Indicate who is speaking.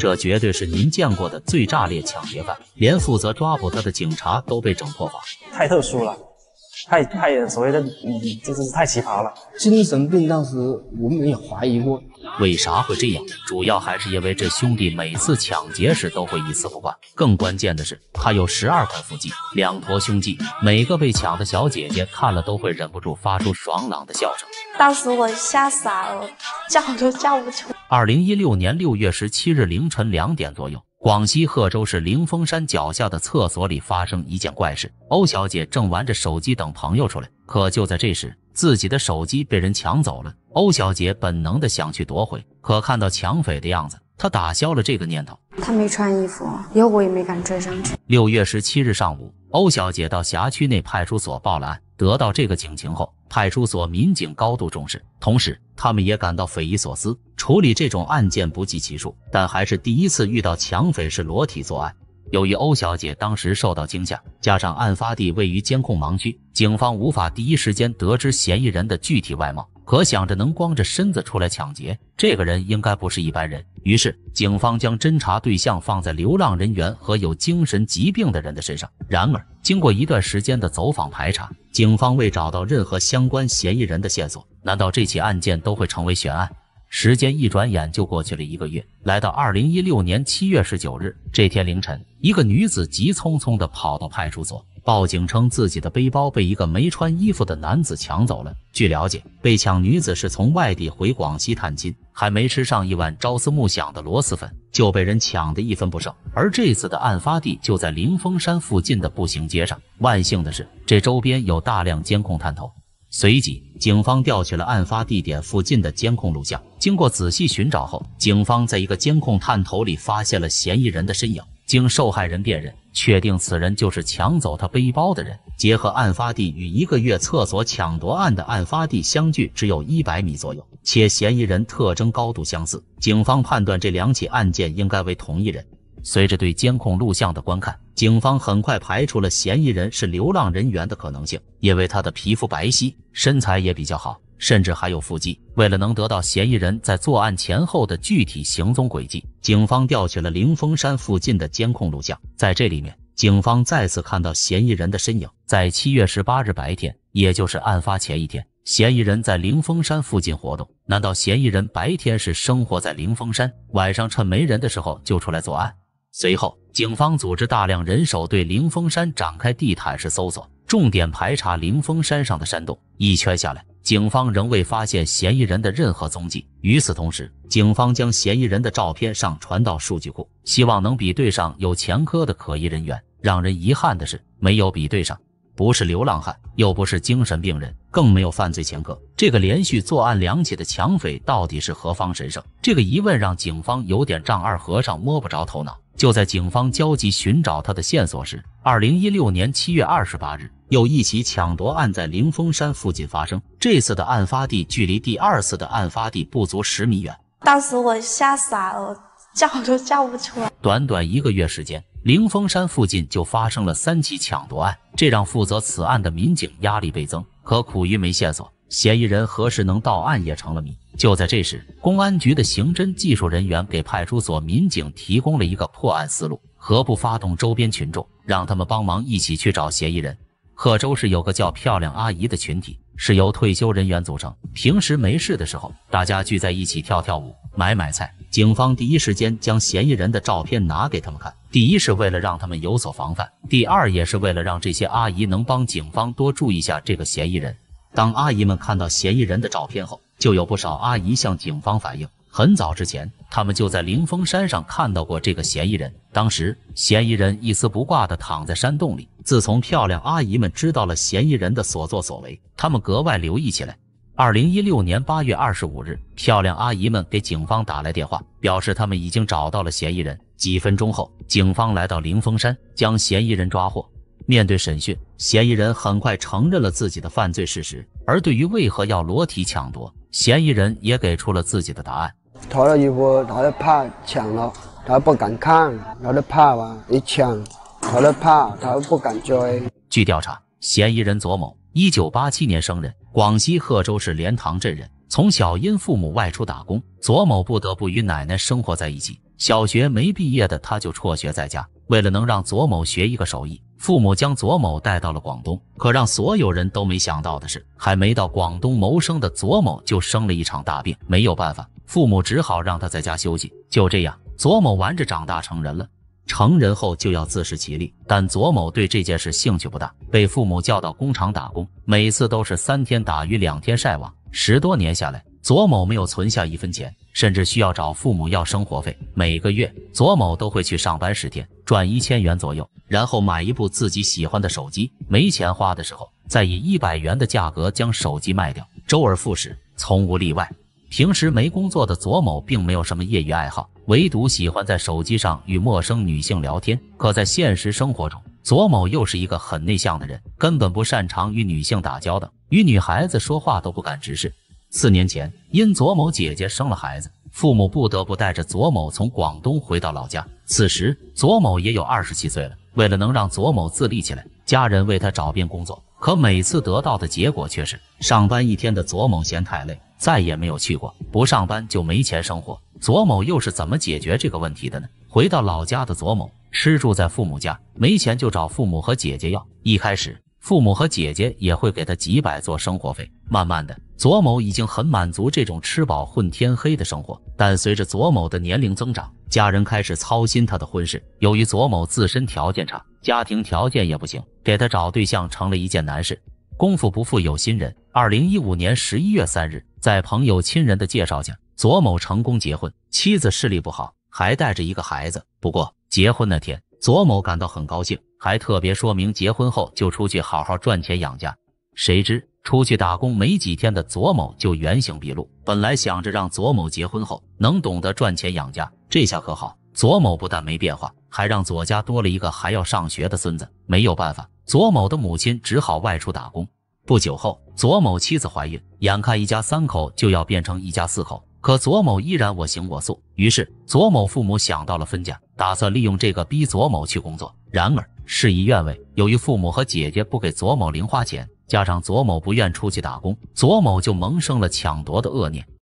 Speaker 1: 这绝对是您见过的最炸裂抢劫犯，连负责抓捕他的警察都被整破防，太特殊了。太，太，所谓的嗯，这真是太奇葩了。精神病当时我们也怀疑过。为啥会这样？主要还是因为这兄弟每次抢劫时都会一丝不挂。更关键的是，他有十二块腹肌，两坨胸肌，每个被抢的小姐姐看了都会忍不住发出爽朗的笑声。当时我吓傻了，叫都叫不出。二零一六年六月十七日凌晨两点左右。广西贺州市灵峰山脚下的厕所里发生一件怪事，欧小姐正玩着手机等朋友出来，可就在这时，自己的手机被人抢走了。欧小姐本能的想去夺回，可看到抢匪的样子，她打消了这个念头。他没穿衣服，以后我也没敢追上去。六月十七日上午，欧小姐到辖区内派出所报了案。得到这个警情后，派出所民警高度重视，同时他们也感到匪夷所思。处理这种案件不计其数，但还是第一次遇到强匪是裸体作案。由于欧小姐当时受到惊吓，加上案发地位于监控盲区，警方无法第一时间得知嫌疑人的具体外貌。可想着能光着身子出来抢劫，这个人应该不是一般人。于是，警方将侦查对象放在流浪人员和有精神疾病的人的身上。然而，经过一段时间的走访排查，警方未找到任何相关嫌疑人的线索。难道这起案件都会成为悬案？时间一转眼就过去了一个月，来到二零一六年七月十九日这天凌晨，一个女子急匆匆地跑到派出所报警，称自己的背包被一个没穿衣服的男子抢走了。据了解，被抢女子是从外地回广西探亲，还没吃上一碗朝思暮想的螺蛳粉，就被人抢得一分不剩。而这次的案发地就在灵峰山附近的步行街上，万幸的是，这周边有大量监控探头。随即，警方调取了案发地点附近的监控录像。经过仔细寻找后，警方在一个监控探头里发现了嫌疑人的身影。经受害人辨认，确定此人就是抢走他背包的人。结合案发地与一个月厕所抢夺案的案发地相距只有一百米左右，且嫌疑人特征高度相似，警方判断这两起案件应该为同一人。随着对监控录像的观看，警方很快排除了嫌疑人是流浪人员的可能性，因为他的皮肤白皙，身材也比较好，甚至还有腹肌。为了能得到嫌疑人在作案前后的具体行踪轨迹，警方调取了灵峰山附近的监控录像。在这里面，警方再次看到嫌疑人的身影。在七月十八日白天，也就是案发前一天，嫌疑人在灵峰山附近活动。难道嫌疑人白天是生活在灵峰山，晚上趁没人的时候就出来作案？随后，警方组织大量人手对灵峰山展开地毯式搜索，重点排查灵峰山上的山洞。一圈下来，警方仍未发现嫌疑人的任何踪迹。与此同时，警方将嫌疑人的照片上传到数据库，希望能比对上有前科的可疑人员。让人遗憾的是，没有比对上，不是流浪汉，又不是精神病人，更没有犯罪前科。这个连续作案两起的强匪到底是何方神圣？这个疑问让警方有点丈二和尚摸不着头脑。就在警方焦急寻找他的线索时，二零一六年七月二十八日，又一起抢夺案在灵峰山附近发生。这次的案发地距离第二次的案发地不足十米远。当时我吓傻了，叫都叫不出来。短短一个月时间，灵峰山附近就发生了三起抢夺案，这让负责此案的民警压力倍增，可苦于没线索。嫌疑人何时能到案也成了谜。就在这时，公安局的刑侦技术人员给派出所民警提供了一个破案思路：何不发动周边群众，让他们帮忙一起去找嫌疑人？贺州市有个叫“漂亮阿姨”的群体，是由退休人员组成，平时没事的时候，大家聚在一起跳跳舞、买买菜。警方第一时间将嫌疑人的照片拿给他们看，第一是为了让他们有所防范，第二也是为了让这些阿姨能帮警方多注意下这个嫌疑人。当阿姨们看到嫌疑人的照片后，就有不少阿姨向警方反映，很早之前他们就在灵峰山上看到过这个嫌疑人。当时嫌疑人一丝不挂的躺在山洞里。自从漂亮阿姨们知道了嫌疑人的所作所为，他们格外留意起来。二零一六年八月二十五日，漂亮阿姨们给警方打来电话，表示他们已经找到了嫌疑人。几分钟后，警方来到灵峰山，将嫌疑人抓获。面对审讯，嫌疑人很快承认了自己的犯罪事实。而对于为何要裸体抢夺，嫌疑人也给出了自己的答案：脱了衣服，他就怕抢了，他不敢看，他就怕吧，一抢，他就怕，他又不敢追。据调查，嫌疑人左某，一九八七年生人，广西贺州市莲塘镇人，从小因父母外出打工，左某不得不与奶奶生活在一起。小学没毕业的他就辍学在家，为了能让左某学一个手艺，父母将左某带到了广东。可让所有人都没想到的是，还没到广东谋生的左某就生了一场大病。没有办法，父母只好让他在家休息。就这样，左某玩着长大成人了。成人后就要自食其力，但左某对这件事兴趣不大。被父母叫到工厂打工，每次都是三天打鱼两天晒网。十多年下来，左某没有存下一分钱。甚至需要找父母要生活费。每个月，左某都会去上班十天，赚一千元左右，然后买一部自己喜欢的手机。没钱花的时候，再以一百元的价格将手机卖掉，周而复始，从无例外。平时没工作的左某并没有什么业余爱好，唯独喜欢在手机上与陌生女性聊天。可在现实生活中，左某又是一个很内向的人，根本不擅长与女性打交道，与女孩子说话都不敢直视。四年前，因左某姐姐生了孩子，父母不得不带着左某从广东回到老家。此时，左某也有二十七岁了。为了能让左某自立起来，家人为他找遍工作，可每次得到的结果却是，上班一天的左某嫌太累，再也没有去过。不上班就没钱生活，左某又是怎么解决这个问题的呢？回到老家的左某，吃住在父母家，没钱就找父母和姐姐要。一开始，父母和姐姐也会给他几百做生活费。慢慢的，左某已经很满足这种吃饱混天黑的生活。但随着左某的年龄增长，家人开始操心他的婚事。由于左某自身条件差，家庭条件也不行，给他找对象成了一件难事。功夫不负有心人，二零一五年十一月三日，在朋友亲人的介绍下，左某成功结婚。妻子视力不好，还带着一个孩子。不过结婚那天，左某感到很高兴，还特别说明结婚后就出去好好赚钱养家。谁知。出去打工没几天的左某就原形毕露。本来想着让左某结婚后能懂得赚钱养家，这下可好，左某不但没变化，还让左家多了一个还要上学的孙子。没有办法，左某的母亲只好外出打工。不久后，左某妻子怀孕，眼看一家三口就要变成一家四口，可左某依然我行我素。于是，左某父母想到了分家，打算利用这个逼左某去工作。然而，事与愿违，由于父母和姐姐不给左某零花钱。加上左某不愿出去打工，左某就萌生了抢夺的恶念。